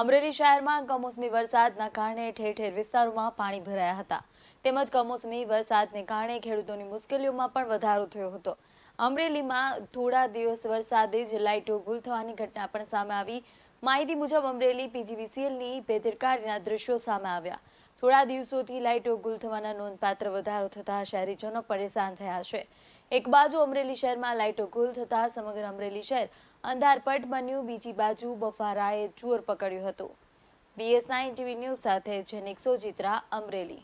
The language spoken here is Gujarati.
અમરેલી શહેરમાં કમોસમી વરસાદના કારણે ઠેર ઠેર વિસ્તારોમાં પાણી ભરાયા હતા તેમજ કમોસમી વરસાદને કારણે ખેડૂતોની મુશ્કેલીઓમાં પણ વધારો થયો હતો અમરેલીમાં થોડા દિવસ વરસાદે જ લાઇટો ગુલ થવાની ઘટના પણ સામે આવી માહિતી મુજબ અમરેલી પીજીવીસીએલની બેદરકારીના દ્રશ્યો સામે આવ્યા થોડા દિવસોથી લાઇટો ગુલ થવાના નોંધપાત્ર વધારો થતા શહેરીજનો પરેશાન થયા છે એક બાજુ અમરેલી શહેરમાં લાઇટો ગુલ થતા સમગ્ર અમરેલી શહેર અંધારપટ બન્યું બીજી બાજુ બફારાએ ચોર પકડ્યું હતું બીએસ બીએસઆઈ ટીવી ન્યૂઝ સાથે જેનિક સોજિત્રા અમરેલી